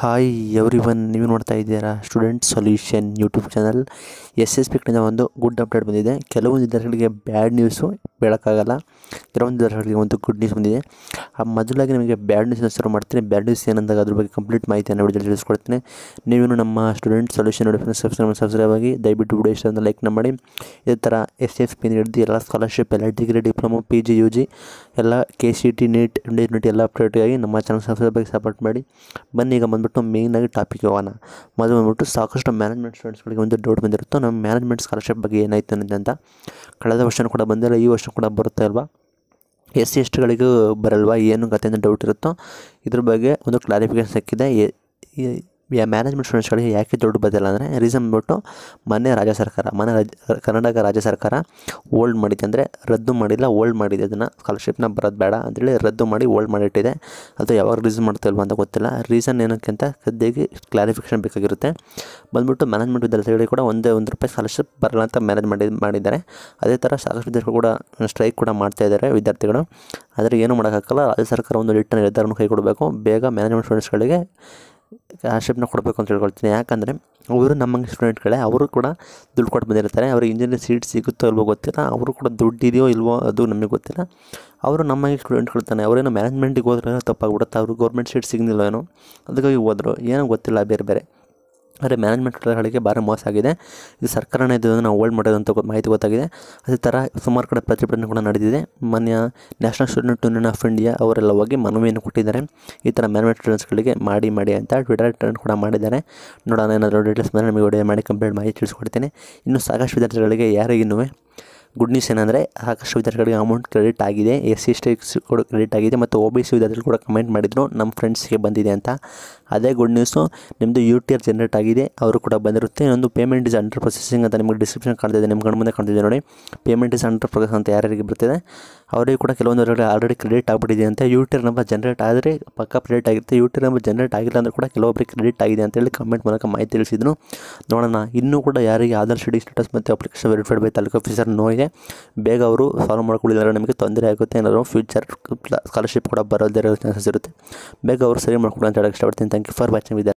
Hi every one ನೀವು ನೋಡ್ತಾ ಇದ್ದೀರಾ student solution YouTube channel S S P ಕಡೆಯಿಂದ ಒಂದು ಗುಡ್ ಅಪ್ಡೇಟ್ ಬಂದಿದೆ ಕೆಲವೊಂದು ವಿದ್ಯಾರ್ಥಿಗಳಿಗೆ ಬ್ಯಾಡ್ ನ್ಯೂಸು ಹೇಳೋಕ್ಕಾಗಲ್ಲ ಕೆಲವೊಂದು ದರ್ಶಕರಿಗೆ ಒಂದು ಗುಡ್ ನ್ಯೂಸ್ ಬಂದಿದೆ ಆ ಮೊದಲಾಗಿ ನಿಮಗೆ ಬ್ಯಾಡ್ ಅನ್ನು ಶುರು ಮಾಡ್ತೀನಿ ಬ್ಯಾಡ್ ನ್ಯೂಸ್ ಏನಂದಾಗ ಅದ್ರ ಬಗ್ಗೆ ಕಂಪ್ಲೀಟ್ ಮಾಹಿತಿಯನ್ನು ವಿಡಿಯೋ ತಿಳಿಸ್ಕೊಡ್ತೀನಿ ನೀವೇನು ನಮ್ಮ ಸ್ಟೂಡೆಂಟ್ ಸೊಲ್ಯೂಷನ್ ನೋಡಿ ಸಬ್ಸ್ಕ್ರೈಬ್ ಸಬ್ಸ್ಕ್ರೈಬ್ ಆಗಿ ದಯವಿಟ್ಟು ವಿಡಿಯೋ ಇಷ್ಟ ಲೈಕ್ನ ಮಾಡಿ ಇದೇ ಥರ ಎಸ್ ಎಸ್ ಪಿ ಹಿಡಿದು ಎಲ್ಲ ಸ್ಕಾಲರ್ಶಿಪ್ ಎಲ್ಲ degree diploma P G U G ಎಲ್ಲ K C T NEET Indian NEET ಎಲ್ಲ ಅಪ್ಡೇಟಾಗಿ ನಮ್ಮ ಚಾನಲ್ ಸಬ್ಸ್ಕ್ರೈಬ್ ಆಗಿ ಸಪೋರ್ಟ್ ಮಾಡಿ ಬನ್ನಿ ಈಗ ಬಂದ್ಬಿಟ್ಟು ಮೇಯ್ನಾಗಿ ಟಾಪಿಕ್ ಹೋಗೋಣ ಮೊದಲು ಬಂದ್ಬಿಟ್ಟು ಸಾಕಷ್ಟು ಮ್ಯಾನೇಜ್ಮೆಂಟ್ ಸ್ಟೂಡೆಂಟ್ಸ್ಗಳಿಗೆ ಒಂದು ಡೌಟ್ ಬಂದಿರುತ್ತೋ ನಮ್ಮ ಮ್ಯಾನೇಜ್ಮೆಂಟ್ ಸ್ಕಾಲರ್ಶಿಪ್ ಬಗ್ಗೆ ಏನಾಯ್ತು ಅಂತ ಕಳೆದ ವರ್ಷನೂ ಕೂಡ ಬಂದಿಲ್ಲ ಈ ವರ್ಷ ಕೂಡ ಬರುತ್ತೆ ಅಲ್ವಾ ಎಸ್ ಸಿ ಎಸ್ ಟಿಗಳಿಗೂ ಬರಲ್ವಾ ಏನು ಕತೆ ಅಂತ ಡೌಟ್ ಇರುತ್ತೋ ಇದ್ರ ಬಗ್ಗೆ ಒಂದು ಕ್ಲಾರಿಫಿಕೇಶನ್ ಸಿಕ್ಕಿದೆ ಮ್ಯಾನೇಜ್ಮೆಂಟ್ ಸ್ಟೂಡೆಂಟ್ಸ್ಗಳಿಗೆ ಯಾಕೆ ದೊಡ್ಡ ಬದಿಲ್ಲ ಅಂದರೆ ರೀಸನ್ ಬಿಟ್ಟು ಮೊನ್ನೆ ರಾಜ್ಯ ಸರ್ಕಾರ ಮನೆ ರಾಜ್ ಕರ್ನಾಟಕ ರಾಜ್ಯ ಸರ್ಕಾರ ಓಲ್ಡ್ ಮಾಡಿದೆ ಅಂದರೆ ರದ್ದು ಮಾಡಿಲ್ಲ ಓಲ್ಡ್ ಮಾಡಿದೆ ಅದನ್ನು ಸ್ಕಾಲರ್ಶಿಪ್ನ ಬರೋದು ಬೇಡ ಅಂತೇಳಿ ರದ್ದು ಮಾಡಿ ಓಲ್ಡ್ ಮಾಡಿಟ್ಟಿದೆ ಅದು ಯಾವಾಗ ಮಾಡ್ತಾ ಮಾಡ್ತಿಲ್ವ ಅಂತ ಗೊತ್ತಿಲ್ಲ ರೀಸನ್ ಏನಕ್ಕೆ ಅಂತ ಸದ್ಯಕ್ಕೆ ಕ್ಲಾರಿಫಿಕೇಷನ್ ಬೇಕಾಗಿರುತ್ತೆ ಬಂದುಬಿಟ್ಟು ಮ್ಯಾನೇಜ್ಮೆಂಟ್ ವಿದ್ಯಾರ್ಥಿಗಳಿಗೆ ಕೂಡ ಒಂದೇ ಒಂದು ರೂಪಾಯಿ ಸ್ಕಾಲರ್ಶಿಪ್ ಬರಲ್ಲ ಅಂತ ಮ್ಯಾನೇಜ್ ಮಾಡಿ ಮಾಡಿದ್ದಾರೆ ಅದೇ ಥರ ಸಾಕಷ್ಟು ವಿದ್ಯಾರ್ಥಿಗಳು ಕೂಡ ಸ್ಟ್ರೈಕ್ ಕೂಡ ಮಾಡ್ತಾ ಇದ್ದಾರೆ ವಿದ್ಯಾರ್ಥಿಗಳು ಆದರೆ ಏನು ಮಾಡೋಕ್ಕಾಗಲ್ಲ ರಾಜ್ಯ ಸರ್ಕಾರ ಒಂದು ಲಿಟ್ಟ ನಿರ್ಧಾರವನ್ನು ಕೈಗೊಡಬೇಕು ಬೇಗ ಮ್ಯಾನೇಜ್ಮೆಂಟ್ ಸ್ಟೂಡೆಂಟ್ಸ್ಗಳಿಗೆ ಆಶಿಪ್ನ ಕೊಡಬೇಕು ಅಂತ ಹೇಳ್ಕೊಳ್ತೀನಿ ಯಾಕಂದರೆ ಅವರು ನಮ್ಮಗೆ ಸ್ಟೂಡೆಂಟ್ಗಳೇ ಅವರು ಕೂಡ ದುಡ್ಡು ಕೊಟ್ಟು ಬಂದಿರ್ತಾರೆ ಅವ್ರಿಗೆ ಇಂಜಿನಿಯರ್ ಸೀಟ್ ಸಿಗುತ್ತೋ ಇಲ್ವೋ ಗೊತ್ತಿಲ್ಲ ಅವರು ಕೂಡ ದುಡ್ಡು ಇದೆಯೋ ಇಲ್ವೋ ಅದು ನಮಗೆ ಗೊತ್ತಿಲ್ಲ ಅವರು ನಮ್ಮ ಸ್ಟೂಡೆಂಟ್ಗಳು ತಾನೆ ಅವರೇನೋ ಮ್ಯಾನೇಜ್ಮೆಂಟಿಗೆ ಹೋದ್ರೆ ತಪ್ಪಾಗ್ಬಿಡುತ್ತೆ ಅವರು ಗೌರ್ಮೆಂಟ್ ಸೀಟ್ ಸಿಗಲಿಲ್ಲ ಏನೋ ಅದಕ್ಕಾಗಿ ಹೋದರು ಏನೋ ಗೊತ್ತಿಲ್ಲ ಬೇರೆ ಬೇರೆ ಆದರೆ ಮ್ಯಾನೇಜ್ಮೆಂಟ್ ಕಡೆಗಳಿಗೆ ಭಾರಿ ಮೋಸ ಆಗಿದೆ ಇದು ಸರ್ಕಾರನೇ ಇದು ನಾವು ಹೋಲ್ಡ್ ಮಾಡೋದು ಅಂತ ಮಾಹಿತಿ ಗೊತ್ತಾಗಿದೆ ಅದೇ ಥರ ಸುಮಾರು ಕಡೆ ಪ್ರತಿಭಟನೆ ಕೂಡ ನಡೆದಿದೆ ಮೊನ್ನೆ national student union of India ಅವರೆಲ್ಲ ಹೋಗಿ ಮನವಿಯನ್ನು ಕೊಟ್ಟಿದ್ದಾರೆ ಈ ಥರ ಮ್ಯಾನೇಜ್ಮೆಂಟ್ ಸ್ಟೂಡೆಂಟ್ಸ್ಗಳಿಗೆ ಮಾಡಿ ಮಾಡಿ ಅಂತ ಟ್ವಿಟರ್ ಟ್ರೆಂಡ್ ಕೂಡ ಮಾಡಿದ್ದಾರೆ ನೋಡೋಣ ಏನಾದರೂ ಡೀಟೇಲ್ಸ್ ಮೇಲೆ ನಿಮಗೆ ವಿಡಿಯೋ ಮಾಡಿ ಕಂಪ್ಲೇಂಟ್ ಮಾಹಿತಿ ತಿಳಿಸ್ಕೊಡ್ತೀನಿ ಇನ್ನು ಸಾಕಷ್ಟು ವಿದ್ಯಾರ್ಥಿಗಳಿಗೆ ಯಾರಿಗಿನ್ನೂ ಗುಡ್ ನ್ಯೂಸ್ ಏನಂದರೆ ಸಾಕಷ್ಟು ವಿದ್ಯಾರ್ಥಿಗಳಿಗೆ ಅಮೌಂಟ್ ಕ್ರೆಡಿಟ್ ಆಗಿದೆ ಎಸ್ ಸಿ ಸ್ಟೇಕ್ಸ್ ಕೂಡ ಕ್ರೆಡಿಟ್ ಆಗಿದೆ ಮತ್ತು ಒ ಬಿ ಸಿ ವಿದ್ಯಾರ್ಥಿಗಳು ಕೂಡ ಕಮೆಂಟ್ ಮಾಡಿದ್ರು ನಮ್ಮ ಫ್ರೆಂಡ್ಸ್ಗೆ ಬಂದಿದೆ ಅಂತ ಅದೇ ಗುಡ್ ನ್ಯೂಸು ನಿಮ್ಮದು ಯು ಟಿ ಆರ್ ಜನ್ರೇಟ್ ಆಗಿದೆ ಅವರು ಕೂಡ ಬಂದಿರುತ್ತೆ ಇನ್ನೊಂದು ಪೇಮೆಂಟ್ ಇಸ್ ಅಂಡರ್ ಪ್ರೊಸೆಸಿಂಗ್ ಅಂತ ನಿಮಗೆ ಡಿಸ್ಕ್ರಿಪ್ಷನ್ ಕಾಣ್ತಾ ಕಾಣ್ತಿದೆ ನಿಮ್ಮ ಮುಂದೆ ಕಾಣ್ತಿದೆ ನೋಡಿ ಪೇಮೆಂಟ್ ಇಸ್ ಅಂಡರ್ ಪ್ರೊಸೆಸ್ ಅಂತ ಯಾರಿಗೆ ಬರ್ತಿದೆ ಅವರಿಗೆ ಕೂಡ ಕೆಲವೊಂದು ಆಲ್ರೆಡಿ ಕ್ರೆಡಿಟ್ ಆಗಿಬಿಟ್ಟಿದೆ ಅಂತ U T R number generate ಆದರೆ ಪಕ್ಕ ಕ್ರೆಡಿಟ್ ಆಗಿರುತ್ತೆ U T R number generate ಆಗಿಲ್ಲ ಅಂದರೆ ಕೂಡ ಕೆಲವೊಬ್ಬರಿಗೆ ಕ್ರೆಡಿಟ್ ಆಗಿದೆ ಅಂತೇಳಿ ಕಮೆಂಟ್ ಮೂಲಕ ಮಾಹಿತಿ ತಿಳಿಸಿದ್ರು ನೋಡೋಣ ಇನ್ನೂ ಕೂಡ ಯಾರಿಗೆ ಆಧಾರ್ ಸಿಡಿ ಸ್ಟೇಟಸ್ ಮತ್ತು application verified by taluk officer ನೋ ಇದೆ ಬೇಗ ಅವರು ಸಾಲ್ವ್ ಮಾಡ್ಕೊಳ್ಳಿದ್ದಾರೆ ನಮಗೆ ತೊಂದರೆ ಆಗುತ್ತೆ ಏನಾದರೂ ಫ್ಯೂಚರ್ ಸ್ಕಾಲರ್ಶಿಪ್ ಕೂಡ ಇರೋ ಚಾನ್ಸಸ್ ಇರುತ್ತೆ ಬೇಗ ಅವರು ಸರಿ ಮಾಡ್ಕೊಳ್ಳೋ ಅಂತ ಹೇಳಕ್ಕೆ ಇಷ್ಟಪಡ್ತೀನಿ Thank you for watching with us.